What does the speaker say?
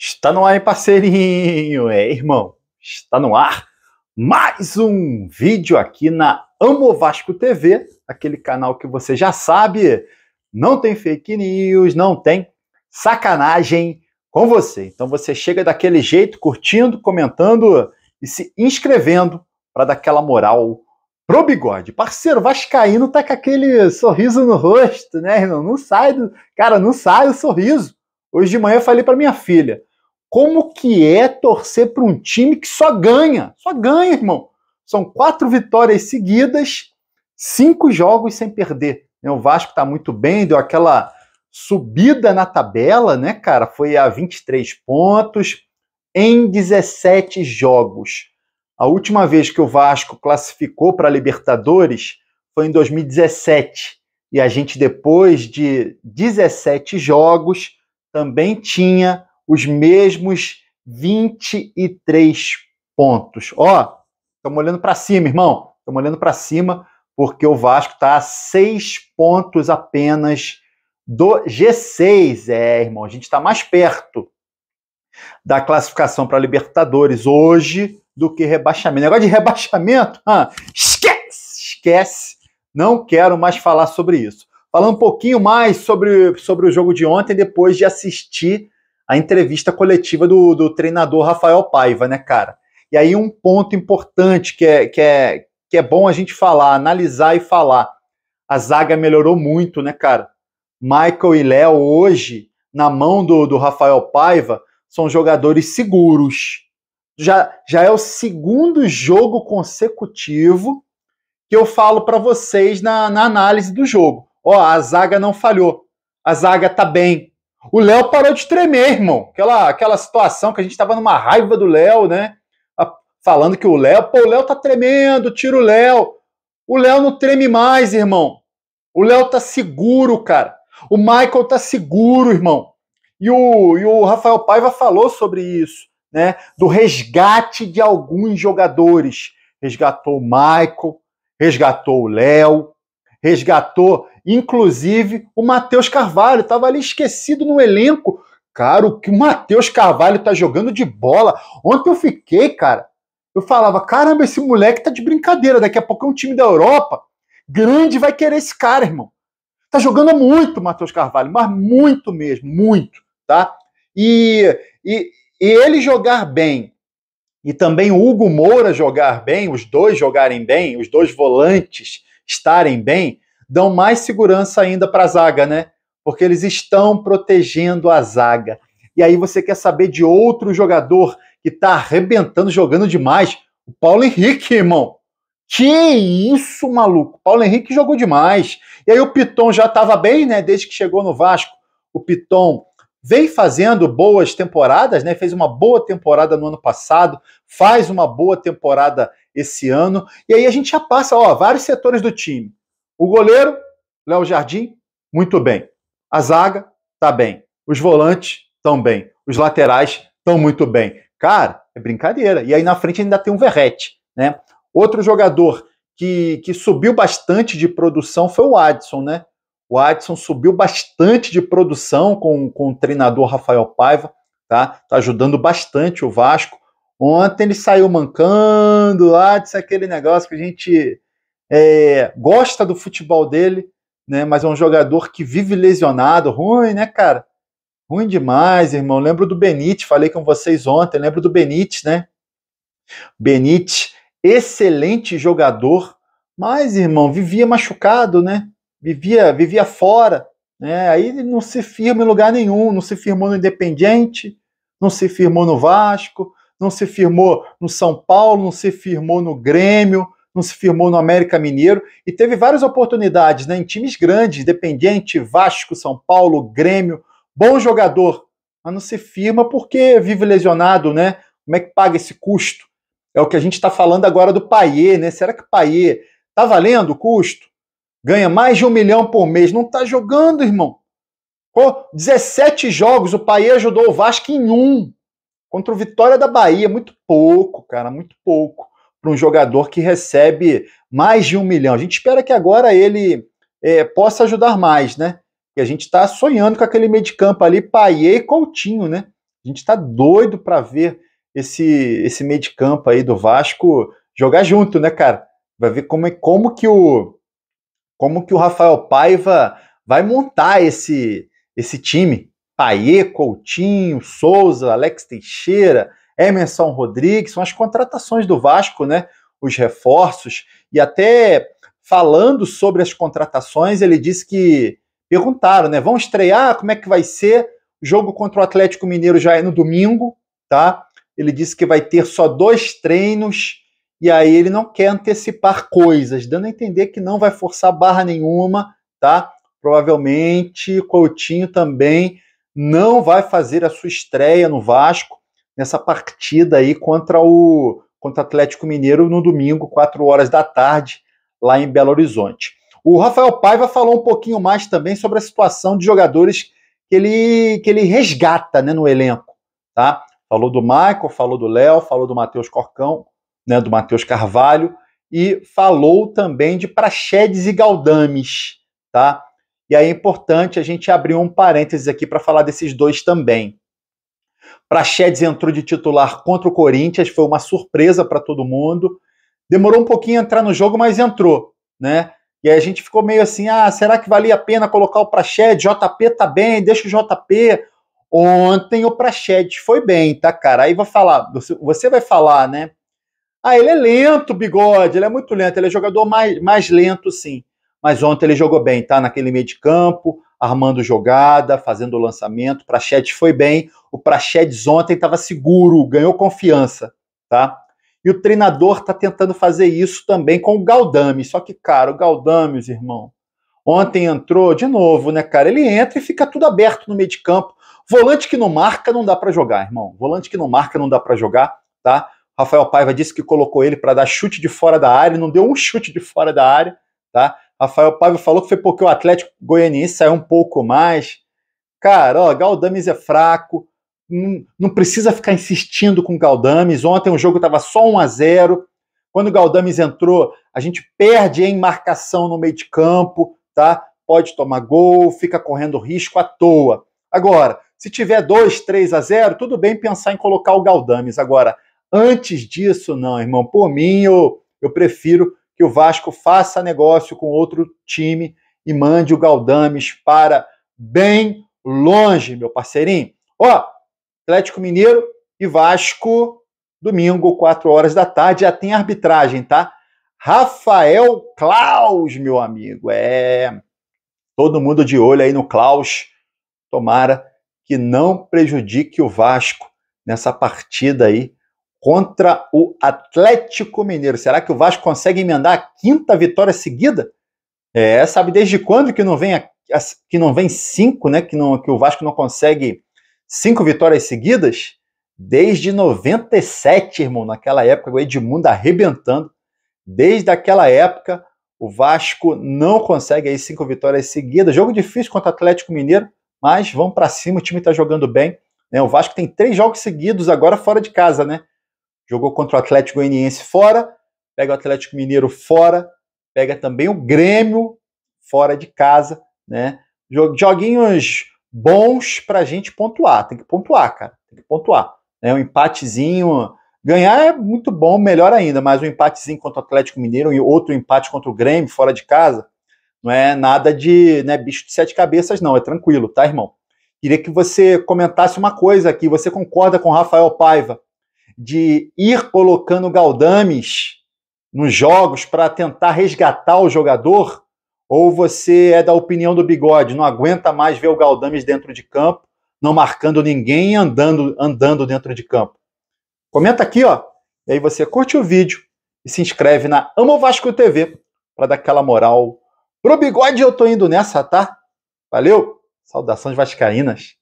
Está no ar, parceirinho, é irmão. Está no ar mais um vídeo aqui na Amo Vasco TV, aquele canal que você já sabe. Não tem fake news, não tem sacanagem com você. Então você chega daquele jeito, curtindo, comentando e se inscrevendo para dar aquela moral pro bigode. Parceiro, Vascaíno tá com aquele sorriso no rosto, né, irmão? Não sai do. Cara, não sai o sorriso. Hoje de manhã eu falei para minha filha: como que é torcer para um time que só ganha, só ganha, irmão. São quatro vitórias seguidas, cinco jogos sem perder. Né, o Vasco está muito bem, deu aquela subida na tabela, né, cara? Foi a 23 pontos em 17 jogos. A última vez que o Vasco classificou para a Libertadores foi em 2017. E a gente, depois de 17 jogos, também tinha os mesmos 23 pontos. Ó, estamos olhando para cima, irmão. Estamos olhando para cima porque o Vasco está a seis pontos apenas do G6. É, irmão, a gente está mais perto da classificação para Libertadores hoje do que rebaixamento. Negócio de rebaixamento, ah, esquece, esquece. Não quero mais falar sobre isso. Falar um pouquinho mais sobre, sobre o jogo de ontem depois de assistir a entrevista coletiva do, do treinador Rafael Paiva, né, cara? E aí um ponto importante que é, que, é, que é bom a gente falar, analisar e falar. A zaga melhorou muito, né, cara? Michael e Léo hoje, na mão do, do Rafael Paiva, são jogadores seguros. Já, já é o segundo jogo consecutivo que eu falo para vocês na, na análise do jogo. Ó, a zaga não falhou. A zaga tá bem. O Léo parou de tremer, irmão. Aquela, aquela situação que a gente tava numa raiva do Léo, né? Falando que o Léo, pô, o Léo tá tremendo, tira o Léo. O Léo não treme mais, irmão. O Léo tá seguro, cara. O Michael tá seguro, irmão. E o, e o Rafael Paiva falou sobre isso, né? Do resgate de alguns jogadores. Resgatou o Michael, resgatou o Léo, resgatou, inclusive, o Matheus Carvalho, estava ali esquecido no elenco. Cara, o que o Matheus Carvalho tá jogando de bola. Ontem eu fiquei, cara, eu falava, caramba, esse moleque tá de brincadeira, daqui a pouco é um time da Europa, grande vai querer esse cara, irmão. Tá jogando muito, Matheus Carvalho, mas muito mesmo, muito, tá? E, e, e ele jogar bem e também o Hugo Moura jogar bem, os dois jogarem bem, os dois volantes estarem bem, dão mais segurança ainda para a zaga, né? Porque eles estão protegendo a zaga. E aí você quer saber de outro jogador que está arrebentando, jogando demais? O Paulo Henrique, irmão. Que isso, maluco! Paulo Henrique jogou demais. E aí o Piton já estava bem, né? Desde que chegou no Vasco, o Piton vem fazendo boas temporadas, né? Fez uma boa temporada no ano passado, faz uma boa temporada esse ano. E aí a gente já passa, ó, vários setores do time. O goleiro, Léo Jardim, muito bem. A zaga, tá bem. Os volantes, tão bem. Os laterais, tão muito bem. Cara, é brincadeira. E aí na frente ainda tem um Verrete, né? Outro jogador que, que subiu bastante de produção foi o Adson, né? O Adson subiu bastante de produção com, com o treinador Rafael Paiva, tá? Tá ajudando bastante o Vasco. Ontem ele saiu mancando lá, disse aquele negócio que a gente é, gosta do futebol dele, né? Mas é um jogador que vive lesionado, ruim, né, cara? Ruim demais, irmão. Lembro do Benítez, falei com vocês ontem, lembro do Benítez, né? Benítez, excelente jogador, mas, irmão, vivia machucado, né? Vivia, vivia fora, né? Aí não se firma em lugar nenhum, não se firmou no Independiente, não se firmou no Vasco, não se firmou no São Paulo, não se firmou no Grêmio, não se firmou no América Mineiro e teve várias oportunidades né, em times grandes, Independente, Vasco, São Paulo, Grêmio, bom jogador, mas não se firma porque vive lesionado, né? Como é que paga esse custo? É o que a gente está falando agora do Paier, né? Será que o Paier tá valendo o custo? Ganha mais de um milhão por mês, não está jogando, irmão. Pô, 17 jogos, o Paier ajudou o Vasco em um. Contra o Vitória da Bahia, muito pouco, cara, muito pouco para um jogador que recebe mais de um milhão. A gente espera que agora ele é, possa ajudar mais, né? E a gente está sonhando com aquele meio de campo ali, Paier e Coutinho, né? A gente está doido para ver esse, esse meio de campo aí do Vasco jogar junto, né, cara? Vai ver como, é, como que o como que o Rafael Paiva vai montar esse esse time Paê, Coutinho, Souza, Alex Teixeira, Emerson Rodrigues, são as contratações do Vasco, né? Os reforços. E até falando sobre as contratações, ele disse que perguntaram, né? Vão estrear? Como é que vai ser? O jogo contra o Atlético Mineiro já é no domingo, tá? Ele disse que vai ter só dois treinos e aí ele não quer antecipar coisas, dando a entender que não vai forçar barra nenhuma, tá? Provavelmente Coutinho também não vai fazer a sua estreia no Vasco nessa partida aí contra o contra Atlético Mineiro no domingo, 4 horas da tarde, lá em Belo Horizonte. O Rafael Paiva falou um pouquinho mais também sobre a situação de jogadores que ele, que ele resgata né, no elenco. Tá? Falou do Michael, falou do Léo, falou do Matheus Corcão, né, do Matheus Carvalho, e falou também de Praxedes e Galdames. Tá? E aí é importante a gente abrir um parênteses aqui para falar desses dois também. Praxedes entrou de titular contra o Corinthians, foi uma surpresa para todo mundo. Demorou um pouquinho a entrar no jogo, mas entrou, né? E aí a gente ficou meio assim, ah, será que valia a pena colocar o Praxedes? JP tá bem, deixa o JP. Ontem o Praxedes foi bem, tá, cara? Aí vai falar, você vai falar, né? Ah, ele é lento, bigode, ele é muito lento, ele é jogador mais, mais lento, sim mas ontem ele jogou bem, tá? Naquele meio de campo, armando jogada, fazendo o lançamento. Prachete foi bem. O Prachedes ontem estava seguro, ganhou confiança, tá? E o treinador está tentando fazer isso também com o Galdame. Só que, cara, o Galdame, irmão, ontem entrou de novo, né, cara? Ele entra e fica tudo aberto no meio de campo. Volante que não marca não dá para jogar, irmão. Volante que não marca não dá para jogar, tá? Rafael Paiva disse que colocou ele para dar chute de fora da área, não deu um chute de fora da área, tá? Rafael Paiva falou que foi porque o Atlético Goianiense saiu um pouco mais. Cara, ó, Galdames é fraco. Não, hum, não precisa ficar insistindo com o Galdames. Ontem o jogo estava só 1 a 0 Quando o Galdames entrou, a gente perde em marcação no meio de campo, tá? Pode tomar gol, fica correndo risco à toa. Agora, se tiver 2, 3 a 0 tudo bem pensar em colocar o Galdames. Agora, antes disso, não, irmão. Por mim, eu, eu prefiro que o Vasco faça negócio com outro time e mande o Galdames para bem longe, meu parceirinho. Ó, Atlético Mineiro e Vasco, domingo, 4 horas da tarde, já tem arbitragem, tá? Rafael Klaus, meu amigo. É. Todo mundo de olho aí no Klaus. Tomara que não prejudique o Vasco nessa partida aí contra o Atlético Mineiro. Será que o Vasco consegue emendar a quinta vitória seguida? É, sabe desde quando que não vem a, a, que não vem cinco, né? Que, não, que o Vasco não consegue cinco vitórias seguidas? Desde 97, irmão. Naquela época, o Edmundo arrebentando. Desde aquela época, o Vasco não consegue aí cinco vitórias seguidas. Jogo difícil contra o Atlético Mineiro, mas vamos para cima. O time está jogando bem. Né? O Vasco tem três jogos seguidos agora fora de casa, né? Jogou contra o Atlético Goianiense fora, pega o Atlético Mineiro fora, pega também o Grêmio fora de casa, né? Joguinhos bons para a gente pontuar, tem que pontuar, cara, tem que pontuar. Né? Um empatezinho, ganhar é muito bom, melhor ainda, mas um empatezinho contra o Atlético Mineiro e outro empate contra o Grêmio fora de casa, não é nada de né, bicho de sete cabeças, não, é tranquilo, tá, irmão? Queria que você comentasse uma coisa aqui. Você concorda com Rafael Paiva de ir colocando galdames nos jogos para tentar resgatar o jogador? Ou você é da opinião do bigode, não aguenta mais ver o Galdames dentro de campo, não marcando ninguém e andando, andando dentro de campo? Comenta aqui, ó. E aí você curte o vídeo e se inscreve na Amo Vasco TV para dar aquela moral. Pro bigode eu tô indo nessa, tá? Valeu! Saudações vascaínas!